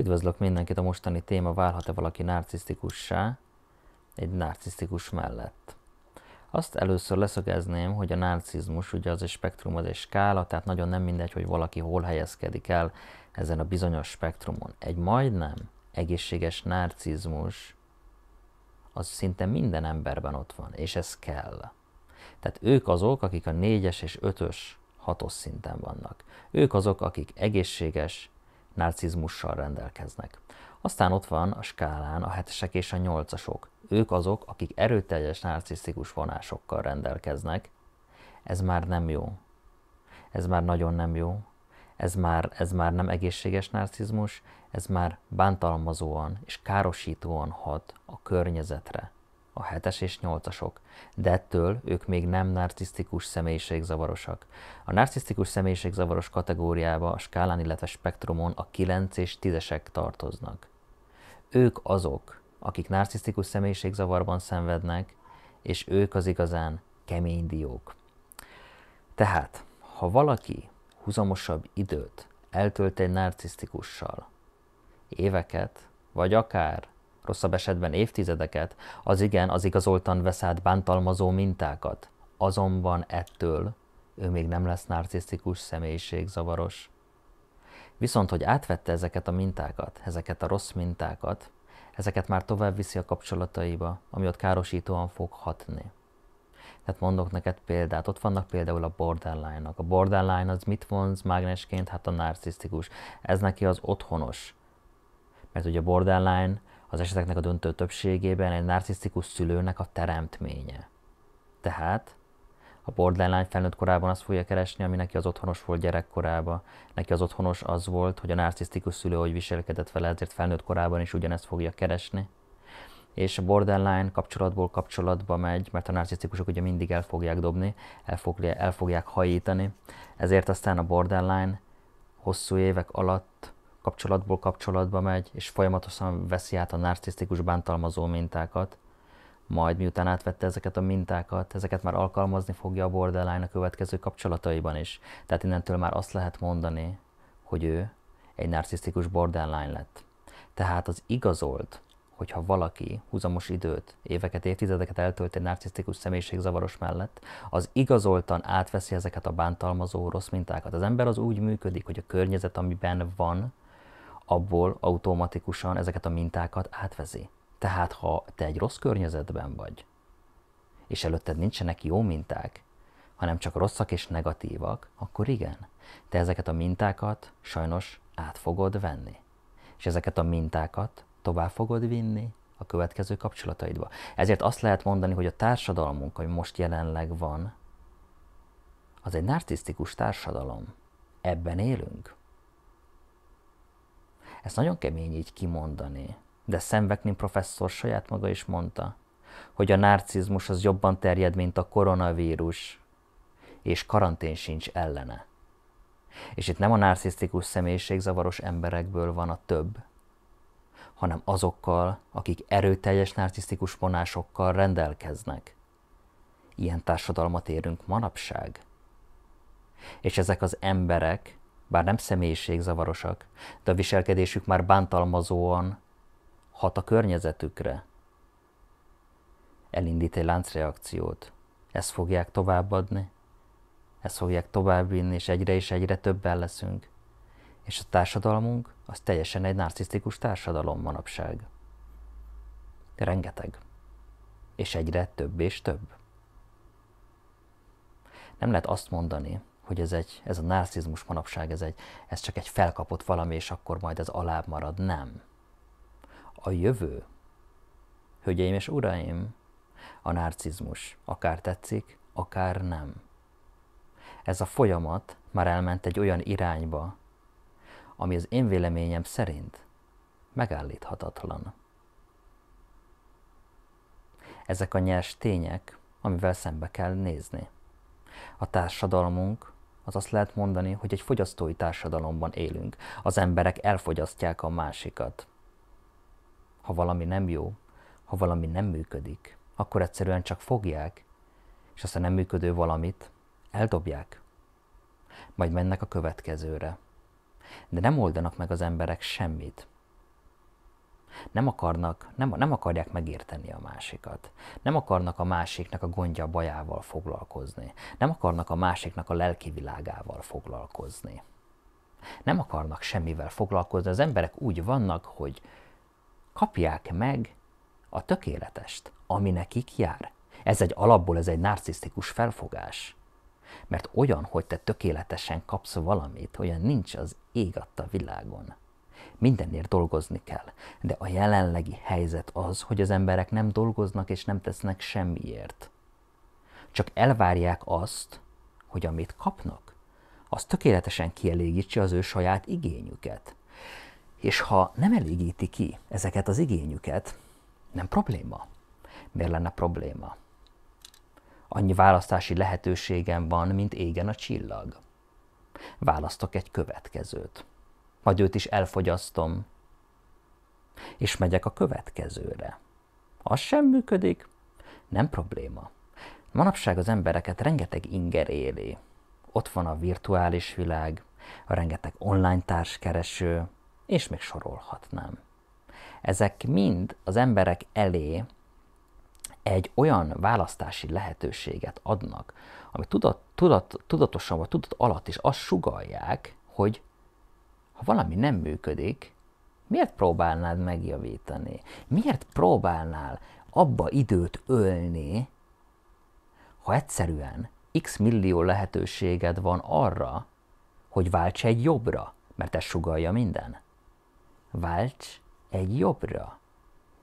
Üdvözlök mindenkit, a mostani téma válhat-e valaki narcisztikussá egy narcisztikus mellett. Azt először leszögezném, hogy a narcizmus ugye az egy spektrum, az egy skála, tehát nagyon nem mindegy, hogy valaki hol helyezkedik el ezen a bizonyos spektrumon. Egy majdnem egészséges narcizmus az szinte minden emberben ott van, és ez kell. Tehát ők azok, akik a négyes és ötös hatos szinten vannak. Ők azok, akik egészséges, narcizmussal rendelkeznek. Aztán ott van a skálán a hetesek és a nyolcasok. Ők azok, akik erőteljes narcisztikus vonásokkal rendelkeznek. Ez már nem jó. Ez már nagyon nem jó. Ez már, ez már nem egészséges narcizmus, ez már bántalmazóan és károsítóan hat a környezetre, a hetes és nyolcasok, de ettől ők még nem narcisztikus személyiségzavarosak. A narcisztikus személyiségzavaros kategóriába a skálán, illetve spektrumon a 9 és 10-esek tartoznak. Ők azok, akik narcisztikus személyiségzavarban szenvednek, és ők az igazán kemény diók. Tehát, ha valaki huzamosabb időt eltölt egy narcisztikussal, éveket, vagy akár rosszabb esetben évtizedeket, az igen, az igazoltan veszett bántalmazó mintákat. Azonban ettől ő még nem lesz narcisztikus személyiségzavaros. Viszont, hogy átvette ezeket a mintákat, ezeket a rossz mintákat, ezeket már tovább viszi a kapcsolataiba, ami ott károsítóan fog hatni. Tehát mondok neked példát, ott vannak például a borderline ok A borderline az mit vonz mágnesként? Hát a narcisztikus. Ez neki az otthonos. Mert ugye a borderline az eseteknek a döntő többségében egy narcisztikus szülőnek a teremtménye. Tehát a borderline felnőtt korában azt fogja keresni, ami neki az otthonos volt gyerekkorában. Neki az otthonos az volt, hogy a narcisztikus szülő hogy viselkedett vele, ezért felnőtt korában is ugyanezt fogja keresni. És a borderline kapcsolatból kapcsolatba megy, mert a narcisztikusok ugye mindig el fogják dobni, el, fogják, el fogják hajítani. Ezért aztán a borderline hosszú évek alatt kapcsolatból kapcsolatba megy, és folyamatosan veszi át a narcisztikus bántalmazó mintákat. Majd miután átvette ezeket a mintákat, ezeket már alkalmazni fogja a borderline a következő kapcsolataiban is. Tehát innentől már azt lehet mondani, hogy ő egy narcisztikus borderline lett. Tehát az igazolt, hogyha valaki húzamos időt, éveket, évtizedeket eltölt egy narcisztikus személyiségzavaros mellett, az igazoltan átveszi ezeket a bántalmazó rossz mintákat. Az ember az úgy működik, hogy a környezet, amiben van, abból automatikusan ezeket a mintákat átvezi. Tehát, ha te egy rossz környezetben vagy, és előtted nincsenek jó minták, hanem csak rosszak és negatívak, akkor igen, te ezeket a mintákat sajnos át fogod venni. És ezeket a mintákat tovább fogod vinni a következő kapcsolataidba. Ezért azt lehet mondani, hogy a társadalmunk, ami most jelenleg van, az egy narcisztikus társadalom. Ebben élünk. Ez nagyon kemény így kimondani, de Sam professzor saját maga is mondta, hogy a narcizmus az jobban terjed, mint a koronavírus, és karantén sincs ellene. És itt nem a narcisztikus személyiségzavaros emberekből van a több, hanem azokkal, akik erőteljes narcisztikus vonásokkal rendelkeznek. Ilyen társadalmat érünk manapság. És ezek az emberek bár nem személyiségzavarosak, de a viselkedésük már bántalmazóan hat a környezetükre. Elindít egy láncreakciót. Ezt fogják továbbadni, ezt fogják továbbvinni, és egyre és egyre többen leszünk. És a társadalmunk az teljesen egy narcisztikus társadalom manapság. Rengeteg. És egyre több és több. Nem lehet azt mondani, hogy ez, egy, ez a narcizmus manapság, ez, egy, ez csak egy felkapott valami, és akkor majd ez alább marad. Nem. A jövő, hölgyeim és uraim, a narcizmus, akár tetszik, akár nem. Ez a folyamat már elment egy olyan irányba, ami az én véleményem szerint megállíthatatlan. Ezek a nyers tények, amivel szembe kell nézni. A társadalmunk az azt lehet mondani, hogy egy fogyasztói társadalomban élünk. Az emberek elfogyasztják a másikat. Ha valami nem jó, ha valami nem működik, akkor egyszerűen csak fogják, és azt a nem működő valamit eldobják. Majd mennek a következőre. De nem oldanak meg az emberek semmit. Nem akarnak, nem, nem akarják megérteni a másikat. Nem akarnak a másiknak a gondja bajával foglalkozni. Nem akarnak a másiknak a lelki világával foglalkozni. Nem akarnak semmivel foglalkozni. Az emberek úgy vannak, hogy kapják meg a tökéletest, ami nekik jár. Ez egy alapból, ez egy narcisztikus felfogás. Mert olyan, hogy te tökéletesen kapsz valamit, olyan nincs az ég adta világon. Mindenért dolgozni kell. De a jelenlegi helyzet az, hogy az emberek nem dolgoznak és nem tesznek semmiért. Csak elvárják azt, hogy amit kapnak, az tökéletesen kielégítse az ő saját igényüket. És ha nem elégíti ki ezeket az igényüket, nem probléma. Miért lenne probléma? Annyi választási lehetőségem van, mint égen a csillag. Választok egy következőt vagy őt is elfogyasztom. És megyek a következőre. Az sem működik? Nem probléma. Manapság az embereket rengeteg inger éli. Ott van a virtuális világ, a rengeteg online társkereső, és még sorolhatnám. Ezek mind az emberek elé egy olyan választási lehetőséget adnak, ami tudat, tudat, tudatosan vagy tudat alatt is azt sugalják, hogy ha valami nem működik, miért próbálnád megjavítani? Miért próbálnál abba időt ölni, ha egyszerűen x millió lehetőséged van arra, hogy válts egy jobbra, mert ez sugalja minden. Válts egy jobbra.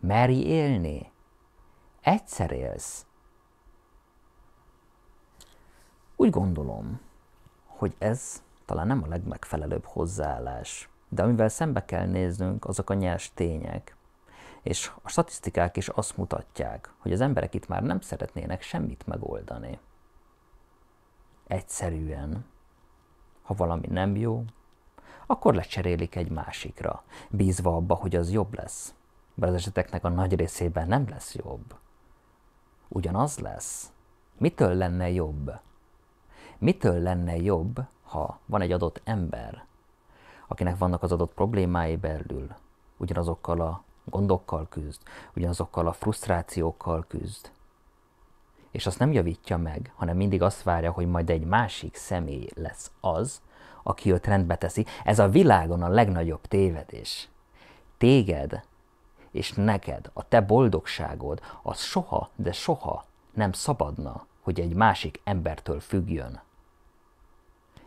Merj élni. Egyszer élsz. Úgy gondolom, hogy ez talán nem a legmegfelelőbb hozzáállás, de amivel szembe kell néznünk, azok a nyers tények. És a statisztikák is azt mutatják, hogy az emberek itt már nem szeretnének semmit megoldani. Egyszerűen. Ha valami nem jó, akkor lecserélik egy másikra, bízva abba, hogy az jobb lesz. Mert az eseteknek a nagy részében nem lesz jobb. Ugyanaz lesz. Mitől lenne jobb? Mitől lenne jobb, ha van egy adott ember, akinek vannak az adott problémái belül, ugyanazokkal a gondokkal küzd, ugyanazokkal a frusztrációkkal küzd, és azt nem javítja meg, hanem mindig azt várja, hogy majd egy másik személy lesz az, aki őt rendbe teszi. Ez a világon a legnagyobb tévedés. Téged és neked, a te boldogságod, az soha, de soha nem szabadna, hogy egy másik embertől függjön.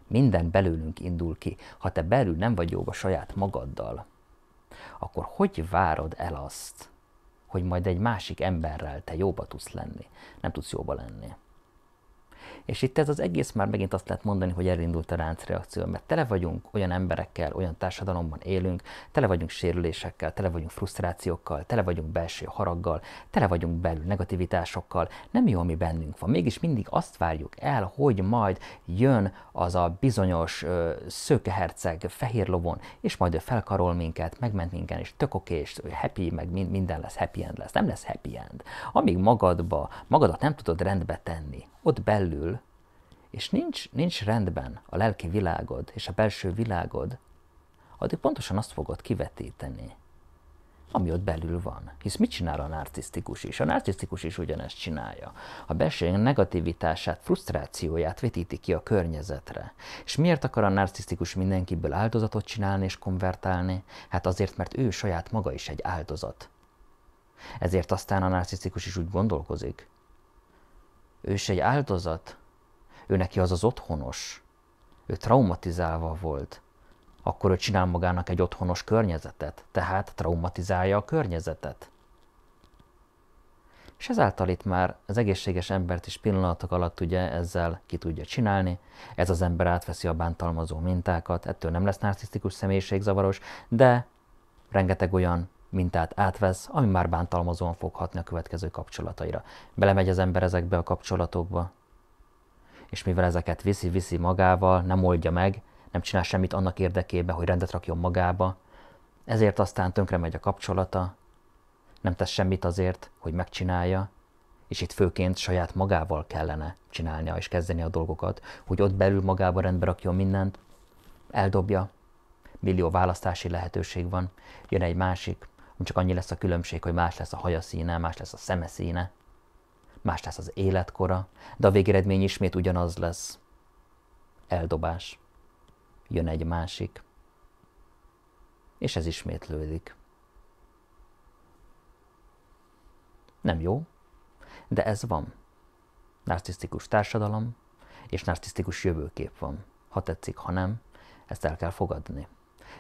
Minden belőlünk indul ki. Ha te belül nem vagy jó a saját magaddal, akkor hogy várod el azt, hogy majd egy másik emberrel te jóba tudsz lenni? Nem tudsz jóba lenni. És itt ez az egész már megint azt lehet mondani, hogy elindult a ráncreakció, mert tele vagyunk olyan emberekkel, olyan társadalomban élünk, tele vagyunk sérülésekkel, tele vagyunk frusztrációkkal, tele vagyunk belső haraggal, tele vagyunk belül negativitásokkal, nem jó, ami bennünk van. Mégis mindig azt várjuk el, hogy majd jön az a bizonyos ö, szőkeherceg fehér lovon, és majd ő felkarol minket, megment minket, és tök oké, és happy, meg minden lesz happy end lesz. Nem lesz happy end. Amíg magadba, magadat nem tudod rendbe tenni, ott belül és nincs, nincs rendben a lelki világod és a belső világod, addig pontosan azt fogod kivetíteni, ami ott belül van. Hisz mit csinál a narcisztikus is? A narcisztikus is ugyanezt csinálja. A belső negativitását, frusztrációját vetíti ki a környezetre. És miért akar a narcisztikus mindenkiből áldozatot csinálni és konvertálni? Hát azért, mert ő saját maga is egy áldozat. Ezért aztán a narcisztikus is úgy gondolkozik. Ő is egy áldozat, ő neki az az otthonos. Ő traumatizálva volt. Akkor ő csinál magának egy otthonos környezetet, tehát traumatizálja a környezetet. És ezáltal itt már az egészséges embert is pillanatok alatt ugye ezzel ki tudja csinálni, ez az ember átveszi a bántalmazó mintákat, ettől nem lesz narcisztikus személyiségzavaros, de rengeteg olyan mintát átvesz, ami már bántalmazóan foghatni a következő kapcsolataira. Belemegy az ember ezekbe a kapcsolatokba, és mivel ezeket viszi-viszi magával, nem oldja meg, nem csinál semmit annak érdekében, hogy rendet rakjon magába, ezért aztán tönkre megy a kapcsolata, nem tesz semmit azért, hogy megcsinálja, és itt főként saját magával kellene csinálnia és kezdeni a dolgokat, hogy ott belül magába rendbe rakjon mindent, eldobja, millió választási lehetőség van, jön egy másik, csak annyi lesz a különbség, hogy más lesz a haja színe, más lesz a szeme színe, más lesz az életkora, de a végeredmény ismét ugyanaz lesz. Eldobás. Jön egy másik. És ez ismétlődik. Nem jó, de ez van. Narcisztikus társadalom és narcisztikus jövőkép van. Ha tetszik, ha nem, ezt el kell fogadni.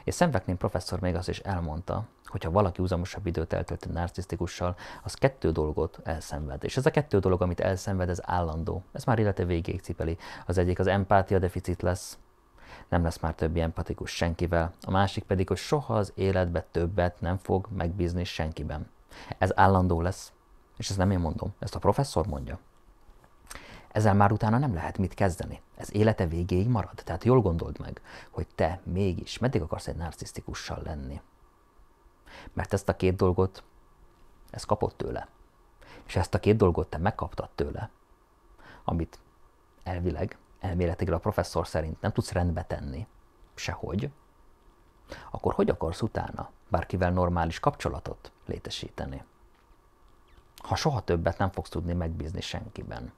És Szemveknén professzor még azt is elmondta, hogyha valaki uzamosabb időt eltölt egy narcisztikussal, az kettő dolgot elszenved. És ez a kettő dolog, amit elszenved, ez állandó. Ez már élete végéig cipeli. Az egyik az empátia deficit lesz, nem lesz már többi empatikus senkivel, a másik pedig, hogy soha az életbe többet nem fog megbízni senkiben. Ez állandó lesz, és ezt nem én mondom, ezt a professzor mondja. Ezzel már utána nem lehet mit kezdeni. Ez élete végéig marad. Tehát jól gondold meg, hogy te mégis meddig akarsz egy narcisztikussal lenni mert ezt a két dolgot, ezt kapott tőle. És ezt a két dolgot te megkaptad tőle, amit elvileg, elméletileg a professzor szerint nem tudsz rendbe tenni, sehogy, akkor hogy akarsz utána bárkivel normális kapcsolatot létesíteni? Ha soha többet nem fogsz tudni megbízni senkiben,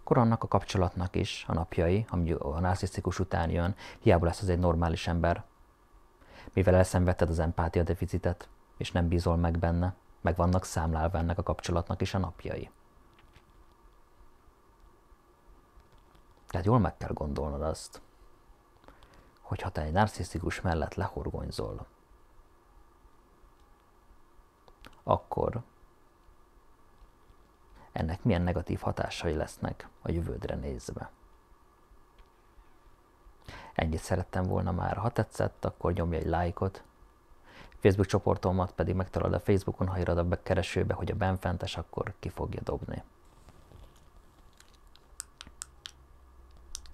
akkor annak a kapcsolatnak is a napjai, ami a narcisztikus után jön, hiába lesz az egy normális ember, mivel elszenvedted az empátia deficitet, és nem bízol meg benne, meg vannak számlálva ennek a kapcsolatnak is a napjai. Tehát jól meg kell gondolnod azt, hogy ha te egy narcisztikus mellett lehorgonyzol, akkor ennek milyen negatív hatásai lesznek a jövődre nézve. Ennyit szerettem volna már, ha tetszett, akkor nyomj egy lájkot. Facebook csoportomat pedig megtalálod a Facebookon, ha írod a keresőbe, hogy a benfentes, akkor ki fogja dobni.